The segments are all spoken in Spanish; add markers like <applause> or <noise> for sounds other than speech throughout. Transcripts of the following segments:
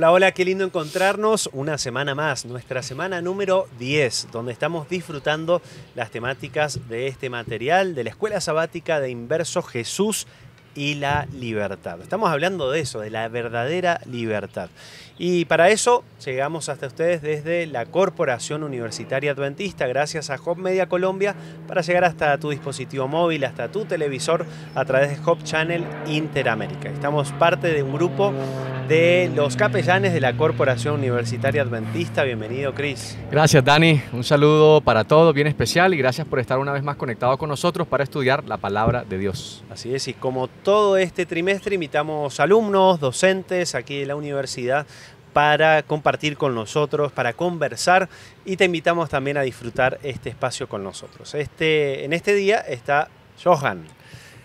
Hola, hola, qué lindo encontrarnos una semana más, nuestra semana número 10, donde estamos disfrutando las temáticas de este material de la Escuela Sabática de Inverso Jesús y la libertad. Estamos hablando de eso, de la verdadera libertad. Y para eso llegamos hasta ustedes desde la Corporación Universitaria Adventista, gracias a Hop Media Colombia, para llegar hasta tu dispositivo móvil, hasta tu televisor, a través de Hop Channel Interamérica. Estamos parte de un grupo de los capellanes de la Corporación Universitaria Adventista. Bienvenido, Cris. Gracias, Dani. Un saludo para todos, bien especial, y gracias por estar una vez más conectado con nosotros para estudiar la palabra de Dios. Así es, y como todo este trimestre, invitamos alumnos, docentes aquí de la universidad para compartir con nosotros, para conversar y te invitamos también a disfrutar este espacio con nosotros. Este, en este día está Johan.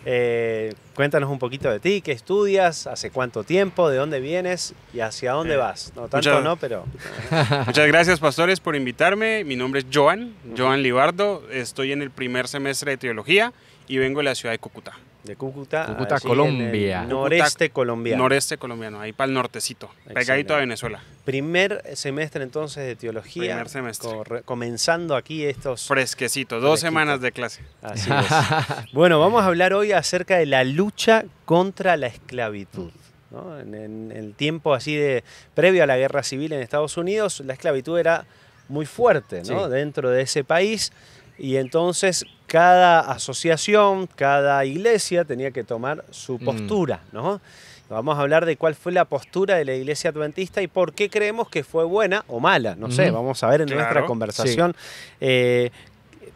Eh, cuéntanos un poquito de ti, qué estudias, hace cuánto tiempo, de dónde vienes y hacia dónde eh, vas. No tanto, no, pero. <laughs> muchas gracias, pastores, por invitarme. Mi nombre es Joan, Joan Libardo. Estoy en el primer semestre de teología y vengo de la ciudad de Cúcuta. De Cúcuta, Colombia. Noreste colombiano. Noreste colombiano, ahí para el nortecito, pegadito a Venezuela. Primer semestre entonces de teología. Primer semestre. comenzando aquí estos... Fresquecito, dos semanas de clase. Así es. <laughs> bueno, vamos a hablar hoy acerca de la lucha contra la esclavitud. Mm. En, el tiempo así de previo a la guerra civil en Estados Unidos, la esclavitud era muy fuerte dentro de ese país. Y entonces cada asociación, cada iglesia tenía que tomar su mm. postura, ¿no? Vamos a hablar de cuál fue la postura de la iglesia adventista y por qué creemos que fue buena o mala. No sé, vamos a ver en nuestra conversación. Eh,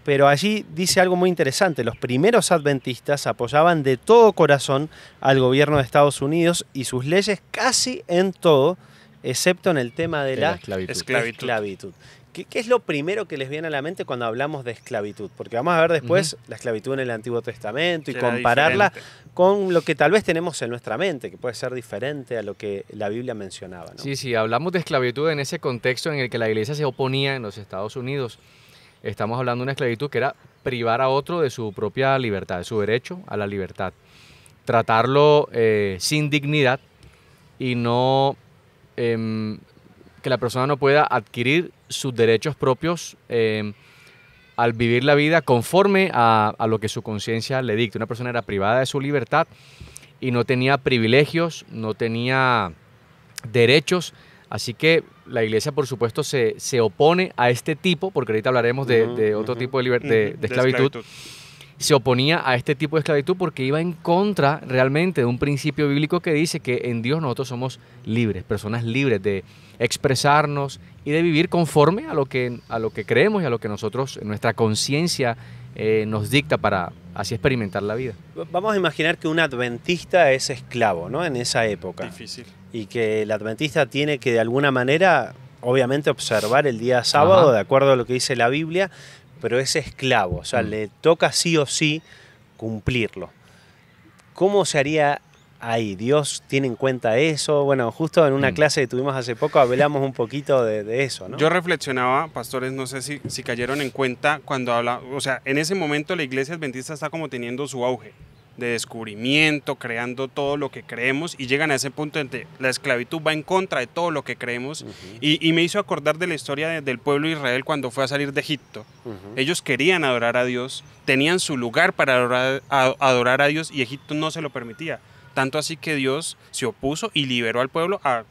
pero allí dice algo muy interesante. Los primeros adventistas apoyaban de todo corazón al gobierno de Estados Unidos y sus leyes casi en todo, excepto en el tema de, la, esclavitud. ¿Qué, es lo primero que les viene a la mente cuando hablamos de esclavitud? Porque vamos a ver después la esclavitud en el Antiguo Testamento y compararla con lo que tal vez tenemos en nuestra mente, que puede ser diferente a lo que la Biblia mencionaba. Sí, sí, hablamos de esclavitud en ese contexto en el que la iglesia se oponía en los Estados Unidos. Estamos hablando de una esclavitud que era privar a otro de su propia libertad, de su derecho a la libertad. Tratarlo eh, sin dignidad y no em, que la persona no pueda adquirir sus derechos propios eh, al vivir la vida conforme a, lo que su conciencia le dicta. Una persona era privada de su libertad y no tenía privilegios, no tenía derechos. Así que la iglesia, por supuesto, se, se opone a este tipo, porque ahorita hablaremos de, otro tipo de, de, de esclavitud se oponía a este tipo de esclavitud porque iba en contra realmente de un principio bíblico que dice que en Dios nosotros somos libres, personas libres de expresarnos y de vivir conforme a lo que, a lo que creemos y a lo que nosotros, nuestra conciencia eh, nos dicta para así experimentar la vida. Vamos a imaginar que un adventista es esclavo, ¿no? En esa época. Difícil. Y que el adventista tiene que de alguna manera obviamente observar el día sábado, de acuerdo a lo que dice la Biblia, pero es esclavo, o sea, mm. le toca sí o sí cumplirlo. ¿Cómo se haría ahí? ¿Dios tiene en cuenta eso? Bueno, justo en una mm. clase que tuvimos hace poco hablamos un poquito de, eso, Yo reflexionaba, pastores, no sé si, si cayeron en cuenta cuando habla, o sea, en ese momento la iglesia adventista está como teniendo su auge de descubrimiento, creando todo lo que creemos y llegan a ese punto en la esclavitud va en contra de todo lo que creemos y, me hizo acordar de la historia del pueblo de Israel cuando fue a salir de Egipto. Ellos querían adorar a Dios, tenían su lugar para adorar a Dios y Egipto no se lo permitía. Tanto así que Dios se opuso y liberó al pueblo a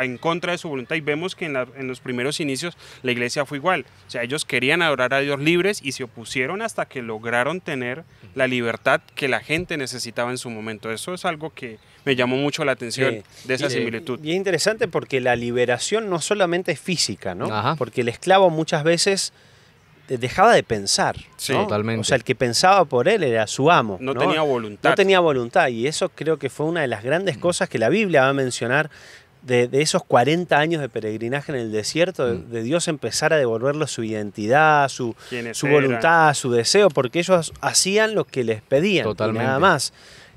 en contra de su voluntad y vemos que en, los primeros inicios la iglesia fue igual. O sea, ellos querían adorar a Dios libres y se opusieron hasta que lograron tener la libertad que la gente necesitaba en su momento. Eso es algo que me llamó mucho la atención de esa eh, similitud. Y es interesante porque la liberación no solamente es física, ¿no? Porque el esclavo muchas veces eh, dejaba de pensar. O sea, el que pensaba por él era su amo. tenía voluntad. No tenía voluntad. Y eso creo que fue una de las grandes mm. cosas que la Biblia va a mencionar de, esos 40 años de peregrinaje en el desierto, de, mm. Dios empezar a devolverles su identidad, su, su voluntad, su deseo, porque ellos hacían lo que les pedían, Y nada más.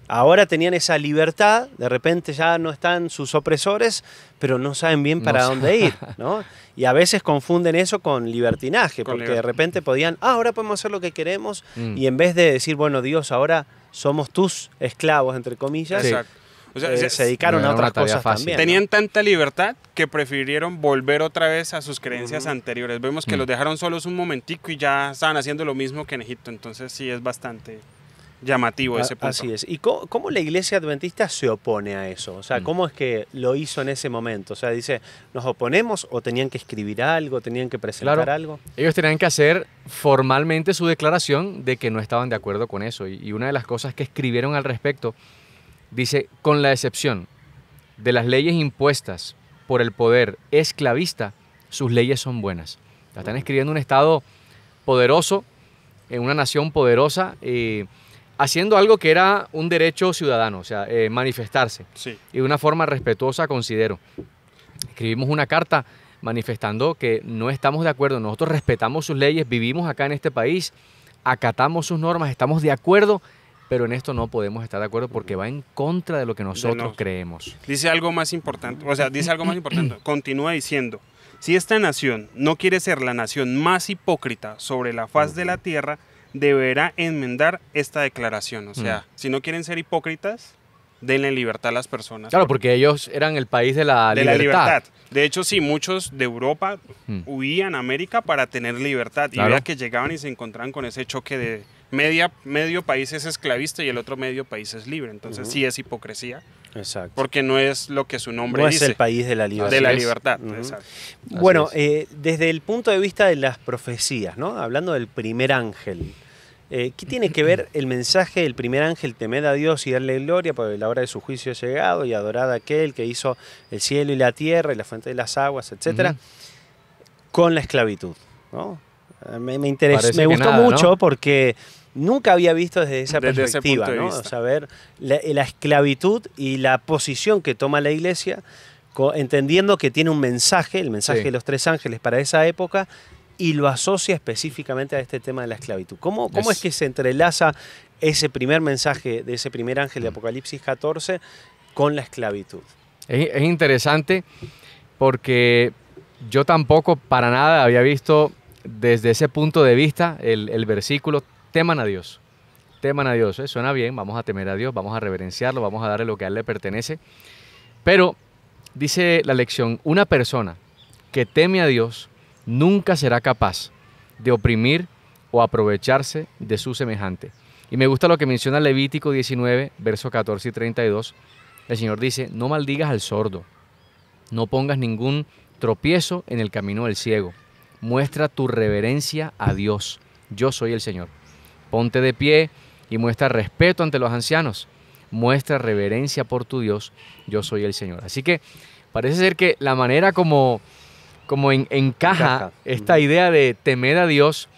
Ahora tenían esa libertad, de repente ya no están sus opresores, pero no saben bien para dónde ir, <laughs> ¿no? Y a veces confunden eso con libertinaje, porque de repente podían, ah, ahora podemos hacer lo que queremos, mm. y en vez de decir, bueno, Dios, ahora somos tus esclavos, entre comillas, o sea, se dedicaron a otra cosa fácil. también. Tenían tanta libertad que prefirieron volver otra vez a sus creencias anteriores. Vemos que mm. los dejaron solos un momentico y ya estaban haciendo lo mismo que en Egipto. Entonces sí es bastante llamativo ese punto. Así es. ¿Y cómo, la iglesia adventista se opone a eso? O sea, mm. ¿cómo es que lo hizo en ese momento? O sea, dice, ¿nos oponemos o tenían que escribir algo, tenían que presentar algo? Ellos tenían que hacer formalmente su declaración de que no estaban de acuerdo con eso. Y, y una de las cosas que escribieron al respecto Dice, con la excepción de las leyes impuestas por el poder esclavista, sus leyes son buenas. La están escribiendo un Estado poderoso, en eh, una nación poderosa, eh, haciendo algo que era un derecho ciudadano, o sea, eh, manifestarse. Y de una forma respetuosa, considero. Escribimos una carta manifestando que no estamos de acuerdo. Nosotros respetamos sus leyes, vivimos acá en este país, acatamos sus normas, estamos de acuerdo pero en esto no podemos estar de acuerdo porque va en contra de lo que nosotros creemos. Dice algo más importante, o sea, dice algo más importante, <clears throat> continúa diciendo, si esta nación no quiere ser la nación más hipócrita sobre la faz de la tierra, deberá enmendar esta declaración, o sea, mm. si no quieren ser hipócritas, denle libertad a las personas. Claro, porque ellos eran el país de la de La libertad. De hecho, sí, muchos de Europa mm. huían a América para tener libertad. Y ahora que llegaban y se encontraban con ese choque de, media, medio país es esclavista y el otro medio país es libre. Entonces sí es hipocresía. Exacto. Porque no es lo que su nombre no es el país de la libertad. De la libertad, Bueno, eh, desde el punto de vista de las profecías, ¿no? Hablando del primer ángel. Eh, ¿Qué tiene que ver el mensaje del primer ángel, temed a Dios y darle gloria, porque la hora de su juicio ha llegado, y adorar a aquel que hizo el cielo y la tierra y la fuente de las aguas, etcétera, con la esclavitud? ¿no? Eh, me, me, interesa, me gustó mucho porque nunca había visto desde esa perspectiva, ¿no? O eh, la, esclavitud y la posición que toma la iglesia, entendiendo que tiene un mensaje, el mensaje de los tres ángeles para esa época, y lo asocia específicamente a este tema de la esclavitud. ¿Cómo, cómo es, que se entrelaza ese primer mensaje de ese primer ángel de mm. Apocalipsis 14 con la esclavitud? es, interesante porque yo tampoco para nada había visto desde ese punto de vista el, el, versículo teman a Dios. Teman a Dios, ¿eh? suena bien, vamos a temer a Dios, vamos a reverenciarlo, vamos a darle lo que a Él le pertenece. Pero dice la lección, una persona que teme a Dios nunca será capaz de oprimir o aprovecharse de su semejante. Y me gusta lo que menciona Levítico 19, verso 14 y 32. El Señor dice, no maldigas al sordo, no pongas ningún tropiezo en el camino del ciego, muestra tu reverencia a Dios. Yo soy el Señor. Ponte de pie y muestra respeto ante los ancianos. Muestra reverencia por tu Dios. Yo soy el Señor. Así que parece ser que la manera como, como encaja, esta idea de temer a Dios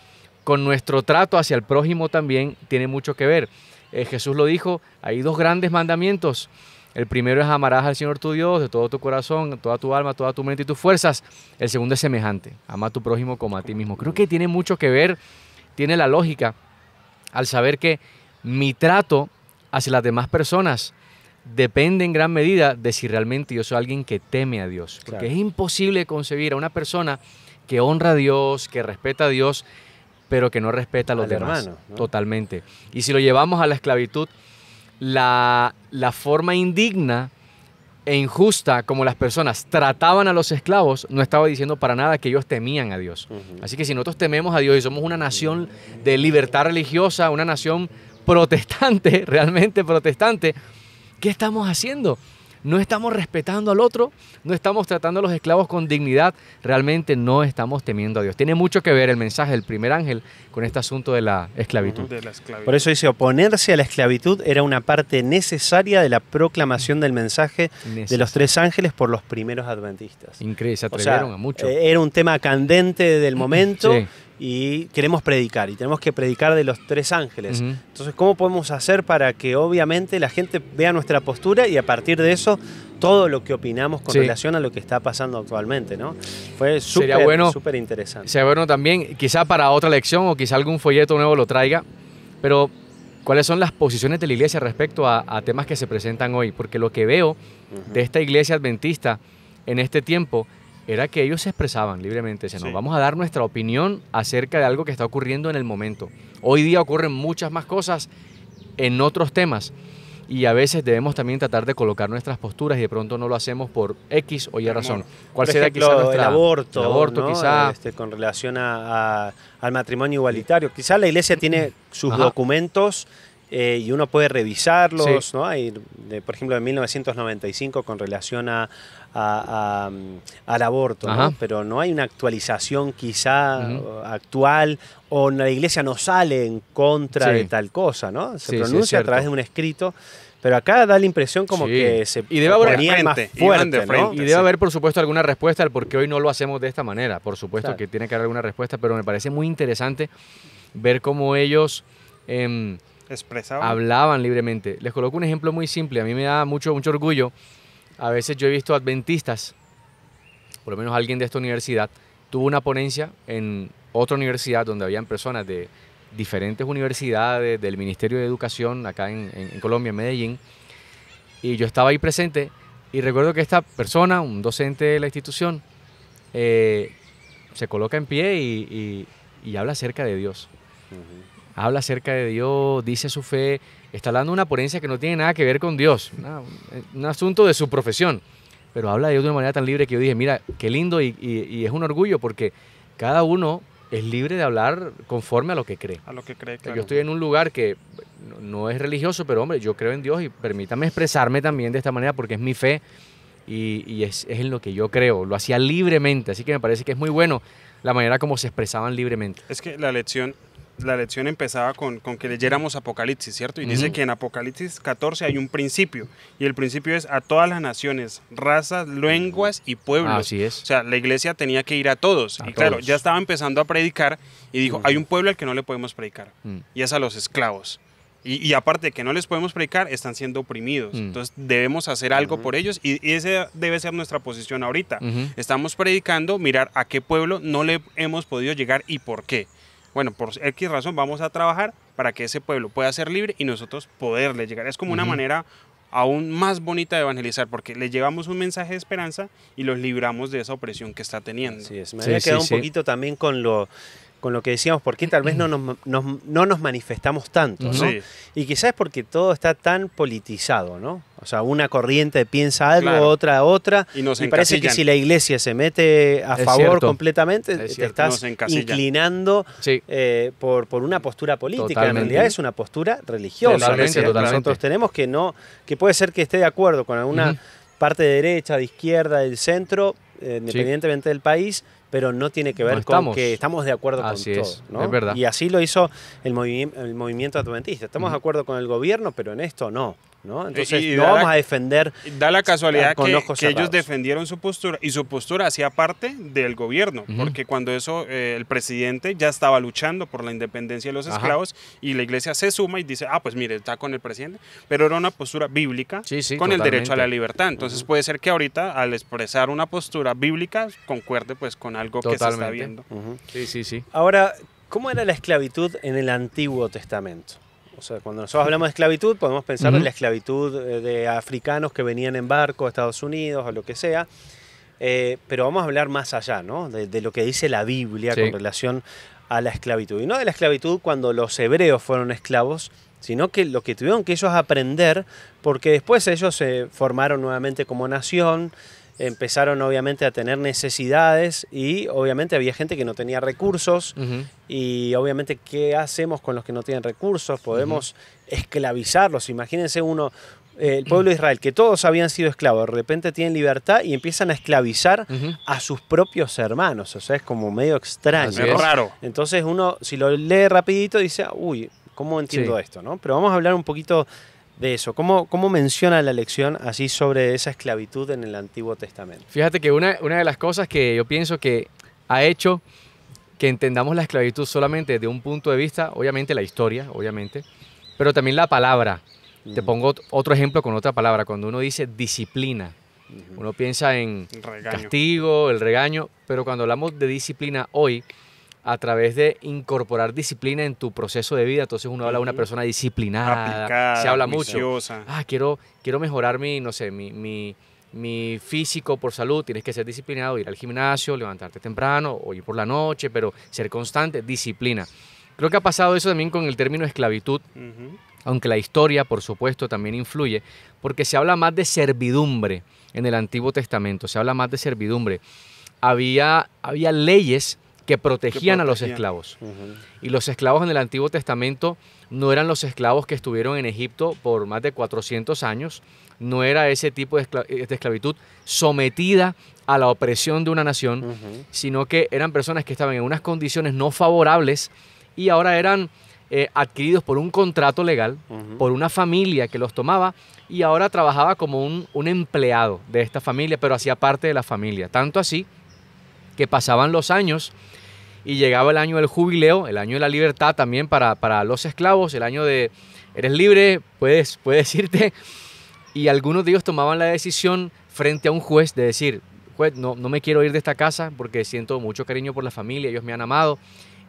con nuestro trato hacia el prójimo también tiene mucho que ver. Eh, Jesús lo dijo, hay dos grandes mandamientos. El primero es amarás al Señor tu Dios de todo tu corazón, toda tu alma, toda tu mente y tus fuerzas. El segundo es semejante, ama a tu prójimo como a ti mismo. Creo que tiene mucho que ver, tiene la lógica al saber que mi trato hacia las demás personas depende en gran medida de si realmente yo soy alguien que teme a Dios. Porque es imposible concebir a una persona que honra a Dios, que respeta a Dios, pero que no respeta a los demás. Totalmente. Y si lo llevamos a la esclavitud, la, la forma indigna e injusta como las personas trataban a los esclavos, no estaba diciendo para nada que ellos temían a Dios. Así que si nosotros tememos a Dios y somos una nación de libertad religiosa, una nación protestante, <laughs> realmente protestante, ¿qué estamos haciendo? no estamos respetando al otro, no estamos tratando a los esclavos con dignidad, realmente no estamos temiendo a Dios. Tiene mucho que ver el mensaje del primer ángel con este asunto de la esclavitud. Por eso dice, oponerse a la esclavitud era una parte necesaria de la proclamación del mensaje de los tres ángeles por los primeros adventistas. Increíble, se atrevieron a mucho. Era un tema candente del momento. <laughs> y queremos predicar y tenemos que predicar de los tres ángeles. Entonces, ¿cómo podemos hacer para que obviamente la gente vea nuestra postura y a partir de eso todo lo que opinamos con relación a lo que está pasando actualmente, ¿no? Fue súper bueno, interesante. Sería bueno también, quizá para otra lección o quizá algún folleto nuevo lo traiga, pero ¿cuáles son las posiciones de la iglesia respecto a, temas que se presentan hoy? Porque lo que veo de esta iglesia adventista en este tiempo era que ellos se expresaban libremente, decían, vamos a dar nuestra opinión acerca de algo que está ocurriendo en el momento. Hoy día ocurren muchas más cosas en otros temas y a veces debemos también tratar de colocar nuestras posturas y de pronto no lo hacemos por X o Y razón. ¿Cuál será ejemplo, el aborto, aborto este, con relación al matrimonio igualitario. Quizá la iglesia tiene sus documentos eh, y uno puede revisarlos, ¿no? Hay, por ejemplo, de 1995 con relación a, al aborto, pero no hay una actualización quizá actual o la iglesia no sale en contra de tal cosa, ¿no? Se pronuncia a través de un escrito. Pero acá da la impresión como que se y debe haber Y debe haber, por supuesto, alguna respuesta al por qué hoy no lo hacemos de esta manera. Por supuesto que tiene que haber alguna respuesta, pero me parece muy interesante ver cómo ellos em, Expresaban. Hablaban libremente. Les coloco un ejemplo muy simple. A mí me da mucho, mucho orgullo. A veces yo he visto adventistas, por lo menos alguien de esta universidad, tuvo una ponencia en otra universidad donde habían personas de diferentes universidades, del Ministerio de Educación, acá en, Colombia, en Medellín. Y yo estaba ahí presente y recuerdo que esta persona, un docente de la institución, eh, se coloca en pie y, habla acerca de Dios habla acerca de Dios, dice su fe, está dando una ponencia que no tiene nada que ver con Dios, un asunto de su profesión, pero habla de Dios de una manera tan libre que yo dije, mira, qué lindo y, es un orgullo porque cada uno es libre de hablar conforme a lo que cree. A lo que cree, claro. Yo estoy en un lugar que no es religioso, pero hombre, yo creo en Dios y permítame expresarme también de esta manera porque es mi fe y, es, es, en lo que yo creo. Lo hacía libremente, así que me parece que es muy bueno la manera como se expresaban libremente. Es que la lección la lección empezaba con, que leyéramos Apocalipsis, ¿cierto? Y dice que en Apocalipsis 14 hay un principio, y el principio es a todas las naciones, razas, lenguas y pueblos. Así es. O sea, la iglesia tenía que ir a todos. y claro, ya estaba empezando a predicar y dijo, hay un pueblo al que no le podemos predicar, mm. y es a los esclavos. Y, aparte de que no les podemos predicar, están siendo oprimidos. Mm. Entonces debemos hacer algo por ellos y, esa debe ser nuestra posición ahorita. Estamos predicando, mirar a qué pueblo no le hemos podido llegar y por qué bueno, por X razón vamos a trabajar para que ese pueblo pueda ser libre y nosotros poderle llegar. Es como una manera aún más bonita de evangelizar, porque le llevamos un mensaje de esperanza y los libramos de esa opresión que está teniendo. Sí, me había quedado un poquito también con lo con lo que decíamos, por tal vez no nos, no nos manifestamos tanto. Y quizás es porque todo está tan politizado, ¿no? O sea, una corriente piensa algo, otra otra. Y nos parece que si la iglesia se mete a favor completamente, te estás inclinando eh, por, una postura política. En realidad es una postura religiosa. Nosotros tenemos que no, que puede ser que esté de acuerdo con alguna parte de derecha, de izquierda, del centro, eh, independientemente del país, pero no tiene que ver con que estamos de acuerdo con todo. ¿no? Y así lo hizo el, movimiento adventista. Estamos de acuerdo con el gobierno, pero en esto no. Eh, Entonces y, vamos a defender. Da la casualidad que, ellos defendieron su postura y su postura hacía parte del gobierno, porque cuando eso eh, el presidente ya estaba luchando por la independencia de los esclavos y la iglesia se suma y dice, ah, pues mire, está con el presidente, pero era una postura bíblica con el derecho a la libertad. Entonces puede ser que ahorita al expresar una postura bíblica concuerde pues con algo que se está viendo. Sí, sí, sí. Ahora, ¿cómo era la esclavitud en el Antiguo Testamento? O sea, cuando nosotros hablamos de esclavitud, podemos pensar en la esclavitud eh, de africanos que venían en barco a Estados Unidos o lo que sea. Eh, pero vamos a hablar más allá, ¿no? De, lo que dice la Biblia con relación a la esclavitud. Y no de la esclavitud cuando los hebreos fueron esclavos, sino que lo que tuvieron que ellos aprender, porque después ellos se formaron nuevamente como nación, empezaron obviamente a tener necesidades y obviamente había gente que no tenía recursos y obviamente qué hacemos con los que no tienen recursos, podemos esclavizarlos, imagínense uno, eh, el pueblo de Israel, que todos habían sido esclavos, de repente tienen libertad y empiezan a esclavizar a sus propios hermanos, o sea, es como medio extraño, raro. Entonces uno, si lo lee rapidito, dice, ah, uy, ¿cómo entiendo esto? ¿no? Pero vamos a hablar un poquito de eso. ¿Cómo, ¿Cómo, menciona la lección así sobre esa esclavitud en el Antiguo Testamento? Fíjate que una, una de las cosas que yo pienso que ha hecho que entendamos la esclavitud solamente de un punto de vista, obviamente la historia, obviamente, pero también la palabra. Te pongo otro ejemplo con otra palabra. Cuando uno dice disciplina, uno piensa en castigo, el regaño, pero cuando hablamos de disciplina hoy, a través de incorporar disciplina en tu proceso de vida. Entonces uno habla de una persona disciplinada, se habla mucho. Ah, quiero, quiero mejorar mi, no sé, mi, mi, físico por salud. Tienes que ser disciplinado, ir al gimnasio, levantarte temprano o ir por la noche, pero ser constante, disciplina. Creo que ha pasado eso también con el término esclavitud, aunque la historia, por supuesto, también influye, porque se habla más de servidumbre en el Antiguo Testamento, se habla más de servidumbre. Había, había leyes que protegían, a los esclavos. Y los esclavos en el Antiguo Testamento no eran los esclavos que estuvieron en Egipto por más de 400 años, no era ese tipo eh, de, esclavitud sometida a la opresión de una nación, sino que eran personas que estaban en unas condiciones no favorables y ahora eran eh, adquiridos por un contrato legal, por una familia que los tomaba y ahora trabajaba como un empleado de esta familia, pero hacía parte de la familia. Tanto así que pasaban los años y llegaba el año del jubileo, el año de la libertad también para, para los esclavos, el año de eres libre, puedes, puedes <laughs> irte. Y algunos de ellos tomaban la decisión frente a un juez de decir, juez, no, no me quiero ir de esta casa porque siento mucho cariño por la familia, ellos me han amado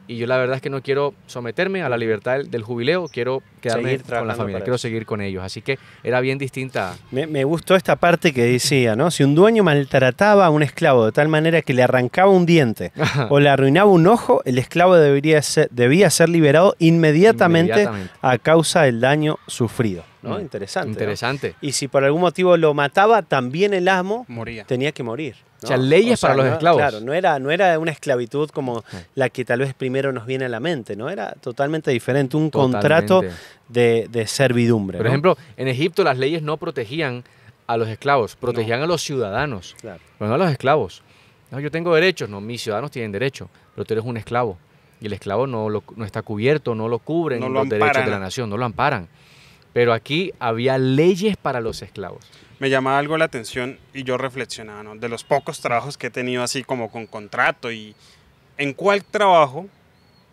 y yo la verdad es que no quiero someterme a la libertad del, jubileo, quiero quedarme con la familia, quiero seguir con ellos. Así que era bien distinta. Me, gustó esta parte que decía, ¿no? Si un dueño maltrataba a un esclavo de tal manera que le arrancaba un diente <laughs> o le arruinaba un ojo, el esclavo debería ser, debía ser liberado inmediatamente. a causa del daño sufrido. ¿no? Mm. Interesante. Interesante. Y si por algún motivo lo mataba, también el asmo tenía que morir. O sea, leyes para los esclavos. Claro, no era, no era una esclavitud como la que tal vez primero nos viene a la mente, ¿no? Era totalmente diferente, un contrato de, servidumbre. Por ejemplo, en Egipto las leyes no protegían a los esclavos, protegían a los ciudadanos, claro. pero no a los esclavos. no yo tengo derechos, no, mis ciudadanos tienen derecho, pero tú eres un esclavo y el esclavo no, no está cubierto, no lo cubren no los derechos de la nación, no lo amparan pero aquí había leyes para los esclavos. Me llamaba algo la atención y yo reflexionaba, ¿no? De los pocos trabajos que he tenido así como con contrato y en cuál trabajo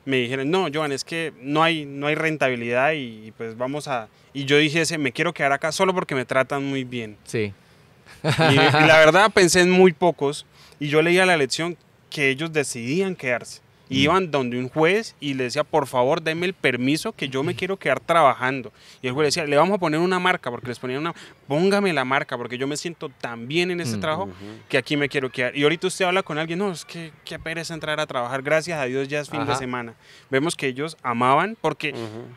me dijeron, no, Joan, es que no hay, no hay rentabilidad y, pues vamos a... Y yo dije, ese, me quiero quedar acá solo porque me tratan muy bien. Sí. Y, y la verdad pensé en muy pocos y yo leía la lección que ellos decidían quedarse. Mm. iban donde un juez y le decía, por favor, deme el permiso que yo me mm. quiero quedar trabajando. Y el juez decía, le vamos a poner una marca, porque les ponían una, póngame la marca, porque yo me siento tan bien en este trabajo que aquí me quiero quedar. Y ahorita usted habla con alguien, no, es que qué pereza entrar a trabajar, gracias a Dios ya es fin de semana. Vemos que ellos amaban porque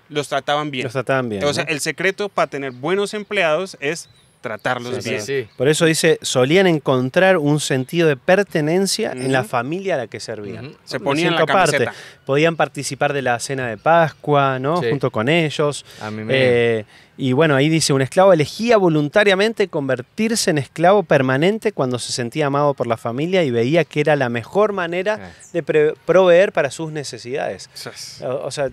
los trataban bien. Los trataban bien. O sea, el secreto para tener buenos empleados es tratarlos sí, Por eso dice, solían encontrar un sentido de pertenencia en la familia a la que servían. Se ponían la camiseta. Podían participar de la cena de Pascua, ¿no? Junto con ellos. Eh, y bueno, ahí dice, un esclavo elegía voluntariamente convertirse en esclavo permanente cuando se sentía amado por la familia y veía que era la mejor manera de proveer para sus necesidades. O, sea,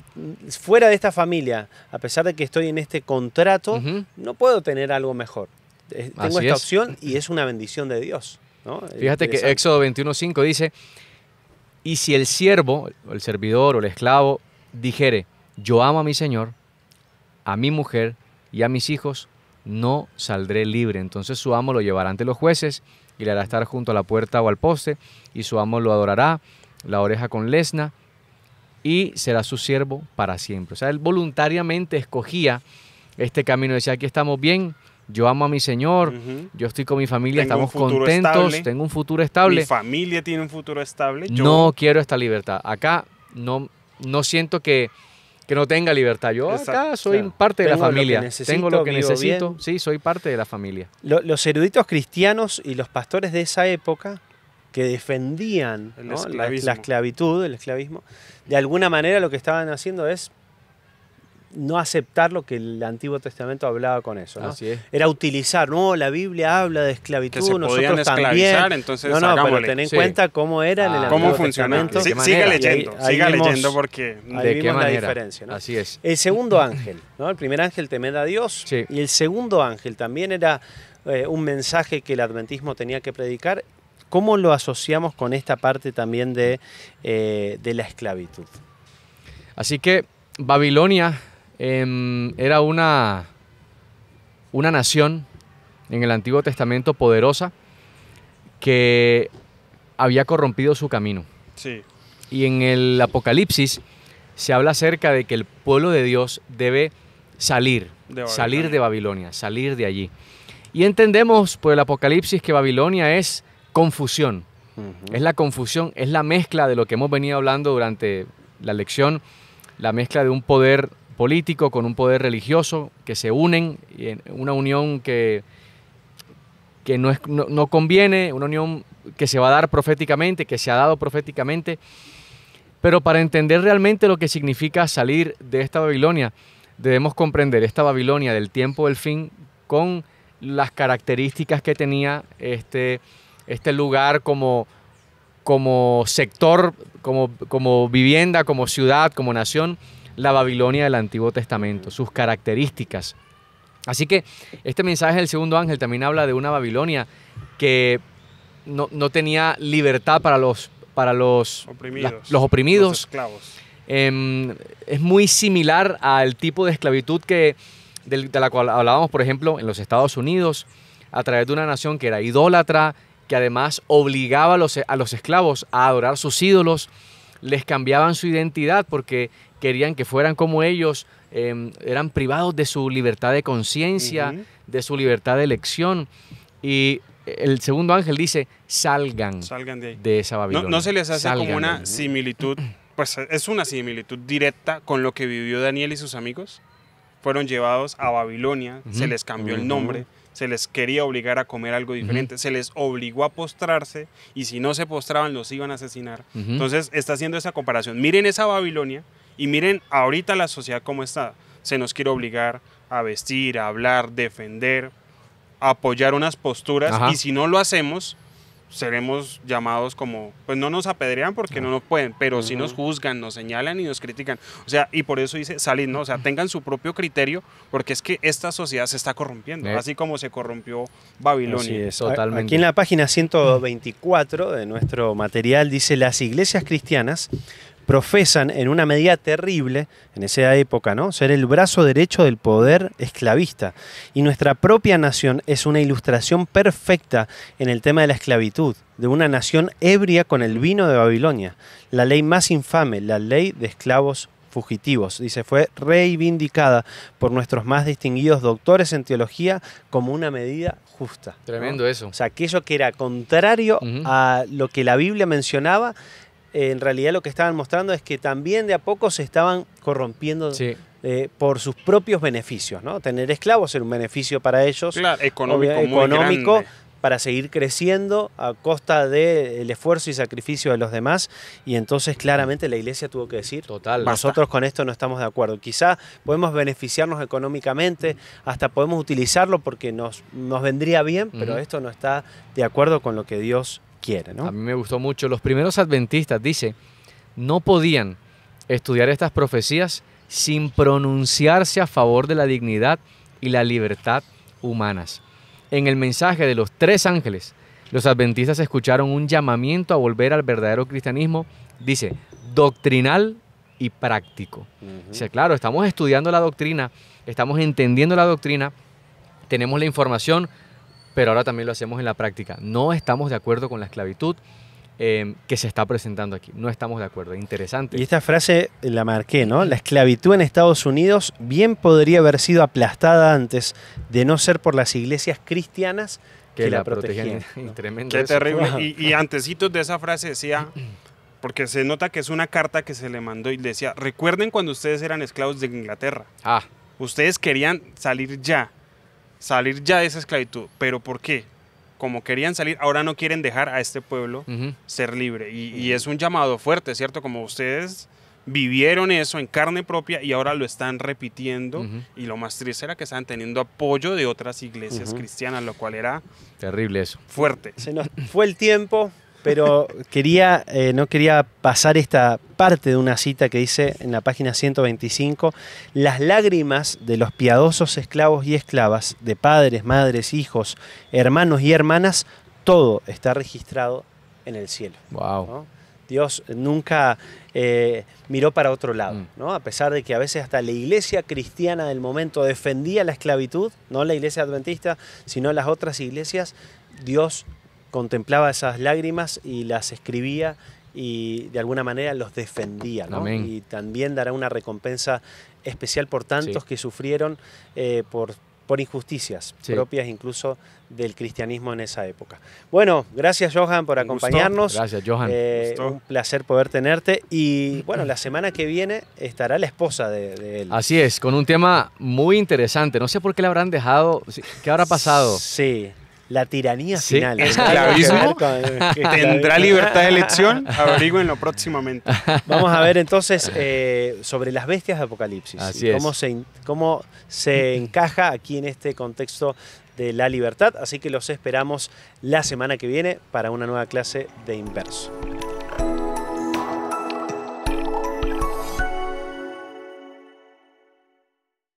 fuera de esta familia, a pesar de que estoy en este contrato, no puedo tener algo mejor. Eh, tengo esta opción y es una bendición de Dios. Fíjate eh, que Éxodo 21.5 dice, y si el siervo, el servidor o el esclavo dijere, yo amo a mi Señor, a mi mujer y a mis hijos, no saldré libre. Entonces su amo lo llevará ante los jueces y le hará estar junto a la puerta o al poste, y su amo lo adorará, la oreja con lesna, y será su siervo para siempre. O sea, él voluntariamente escogía este camino. Decía, aquí estamos bien, yo amo a mi Señor, yo estoy con mi familia, estamos contentos, tengo un futuro estable. Mi familia tiene un futuro estable. No quiero esta libertad. Acá no, no siento que, que no tenga libertad. Yo acá soy parte de la familia, tengo lo que necesito, sí, soy parte de la familia. los eruditos cristianos y los pastores de esa época que defendían la esclavitud, el esclavismo, de alguna manera lo que estaban haciendo es no aceptar lo que el Antiguo Testamento hablaba con eso. Era utilizar, no, la Biblia habla de esclavitud, que se nosotros esclavizar, también. Entonces, no, no, pero ten en cuenta cómo era el ah. Antiguo ¿Cómo siga leyendo, siga leyendo porque ahí de la diferencia. Así es. El segundo <laughs> ángel, ¿no? El primer ángel teme a Dios y el segundo ángel también era eh, un mensaje que el adventismo tenía que predicar. ¿Cómo lo asociamos con esta parte también de, eh, de la esclavitud? Así que Babilonia Em, era una, una nación en el Antiguo Testamento poderosa que había corrompido su camino. Y en el Apocalipsis se habla acerca de que el pueblo de Dios debe salir, de salir de Babilonia, salir de allí. Y entendemos por pues, el Apocalipsis que Babilonia es confusión. Es la confusión, es la mezcla de lo que hemos venido hablando durante la lección, la mezcla de un poder político, con un poder religioso, que se unen, en una unión que, que no, conviene, una unión que se va a dar proféticamente, que se ha dado proféticamente. Pero para entender realmente lo que significa salir de esta Babilonia, debemos comprender esta Babilonia del tiempo del fin con las características que tenía este, este lugar como, sector, como, como vivienda, como ciudad, como nación la Babilonia del Antiguo Testamento, sus características. Así que este mensaje del segundo ángel también habla de una Babilonia que no, tenía libertad para los, para los oprimidos. los, em, es muy similar al tipo de esclavitud que, de, la cual hablábamos, por ejemplo, en los Estados Unidos, a través de una nación que era idólatra, que además obligaba a los, a los esclavos a adorar sus ídolos, les cambiaban su identidad porque querían que fueran como ellos, em, eran privados de su libertad de conciencia, de su libertad de elección. Y el segundo ángel dice, salgan, de, esa Babilonia. No, se les hace como una similitud, pues es una similitud directa con lo que vivió Daniel y sus amigos. Fueron llevados a Babilonia, se les cambió el nombre, se les quería obligar a comer algo diferente, se les obligó a postrarse y si no se postraban los iban a asesinar. Entonces está haciendo esa comparación. Miren esa Babilonia, y miren ahorita la sociedad cómo está. Se nos quiere obligar a vestir, a hablar, defender, apoyar unas posturas. Y si no lo hacemos, seremos llamados como, pues no nos apedrean porque no, nos pueden, pero si sí nos juzgan, nos señalan y nos critican. O sea, y por eso dice, salid, ¿no? O sea, tengan su propio criterio porque es que esta sociedad se está corrompiendo, eh. así como se corrompió Babilonia. Aquí en la página 124 de nuestro material dice, las iglesias cristianas profesan en una medida terrible, en esa época, ¿no? Ser el brazo derecho del poder esclavista. Y nuestra propia nación es una ilustración perfecta en el tema de la esclavitud, de una nación ebria con el vino de Babilonia, la ley más infame, la ley de esclavos fugitivos. Dice, fue reivindicada por nuestros más distinguidos doctores en teología como una medida justa. Tremendo eso. O sea, aquello que era contrario a lo que la Biblia mencionaba, en realidad lo que estaban mostrando es que también de a poco se estaban corrompiendo eh, por sus propios beneficios, ¿no? Tener esclavos era un beneficio para ellos, económico, para seguir creciendo a costa del esfuerzo y sacrificio de los demás. Y entonces claramente la iglesia tuvo que decir, nosotros con esto no estamos de acuerdo. Quizá podemos beneficiarnos económicamente, hasta podemos utilizarlo porque nos, vendría bien, pero esto no está de acuerdo con lo que Dios quiere, A mí me gustó mucho. Los primeros adventistas, dice, no podían estudiar estas profecías sin pronunciarse a favor de la dignidad y la libertad humanas. En el mensaje de los tres ángeles, los adventistas escucharon un llamamiento a volver al verdadero cristianismo, dice, doctrinal y práctico. Dice, claro, estamos estudiando la doctrina, estamos entendiendo la doctrina, tenemos la información, pero ahora también lo hacemos en la práctica. No estamos de acuerdo con la esclavitud em, que se está presentando aquí. No estamos de acuerdo. Interesante. Y esta frase la marqué, ¿no? La esclavitud en Estados Unidos bien podría haber sido aplastada antes de no ser por las iglesias cristianas que, la, protegen protegían. <laughs> Qué terrible. Y, antecitos de esa frase decía porque se nota que es una carta que se le mandó y decía, recuerden cuando ustedes eran esclavos de Inglaterra. Ah. Ustedes querían salir ya salir ya de esa esclavitud. ¿Pero por qué? Como querían salir, ahora no quieren dejar a este pueblo ser libre. Y, es un llamado fuerte, ¿cierto? Como ustedes vivieron eso en carne propia y ahora lo están repitiendo. Y lo más triste era que estaban teniendo apoyo de otras iglesias cristianas, lo cual era... Terrible eso. Fuerte. Se fue el tiempo. Pero quería, eh, no quería pasar esta parte de una cita que dice en la página 125, las lágrimas de los piadosos esclavos y esclavas, de padres, madres, hijos, hermanos y hermanas, todo está registrado en el cielo. Wow. Dios nunca eh, miró para otro lado, mm. ¿no? A pesar de que a veces hasta la iglesia cristiana del momento defendía la esclavitud, no la iglesia adventista, sino las otras iglesias, Dios contemplaba esas lágrimas y las escribía y de alguna manera los defendía. Y también dará una recompensa especial por tantos que sufrieron eh, por, por injusticias propias incluso del cristianismo en esa época. Bueno, gracias Johan por acompañarnos. Gracias Johan. Eh, un, placer poder tenerte. Y bueno, la semana que viene estará la esposa de, de, él. Así es, con un tema muy interesante. No sé por qué le habrán dejado, qué habrá pasado. Sí. La tiranía final. ¿Esclavismo? <laughs> ¿Tendrá libertad de elección? <laughs> lo próximamente. Vamos a ver entonces eh, sobre las bestias de Apocalipsis. cómo, Se, cómo <laughs> se encaja aquí en este contexto de la libertad. Así que los esperamos la semana que viene para una nueva clase de Inverso.